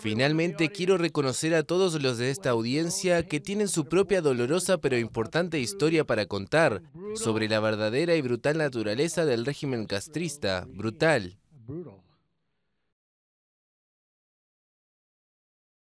Finalmente quiero reconocer a todos los de esta audiencia que tienen su propia dolorosa pero importante historia para contar sobre la verdadera y brutal naturaleza del régimen castrista, brutal.